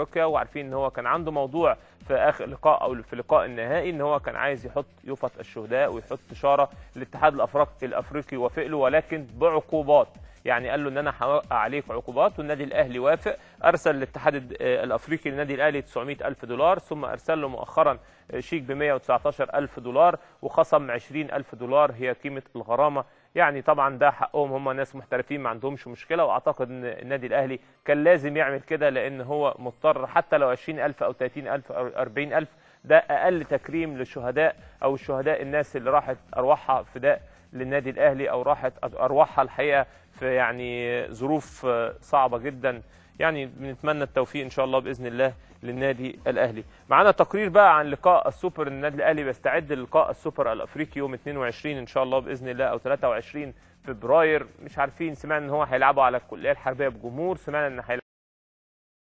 افريقيا وعارفين ان هو كان عنده موضوع في اخر لقاء او في لقاء النهائي ان هو كان عايز يحط يفط الشهداء ويحط اشاره للاتحاد الافريقي الافريقي وافق ولكن بعقوبات يعني قال له ان انا هوقع عليك عقوبات والنادي الاهلي وافق ارسل الاتحاد الافريقي للنادي الاهلي 900000 دولار ثم ارسل له مؤخرا شيك ب 119000 دولار وخصم 20000 دولار هي قيمه الغرامه يعني طبعا ده حقهم هم ناس محترفين ما عندهمش مشكله واعتقد ان النادي الاهلي كان لازم يعمل كده لان هو مضطر حتى لو 20000 او 30000 او 40000 ده اقل تكريم للشهداء او الشهداء الناس اللي راحت ارواحها فداء للنادي الاهلي او راحت ارواحها الحقيقه يعني ظروف صعبة جدا يعني بنتمنى التوفيق ان شاء الله باذن الله للنادي الاهلي معانا تقرير بقى عن لقاء السوبر النادي الاهلي بيستعد للقاء السوبر الافريقي يوم 22 ان شاء الله باذن الله او 23 فبراير مش عارفين سمعنا ان هو هيلعبوا على الكليه الحربيه بجمهور سمعنا ان هيلعبوا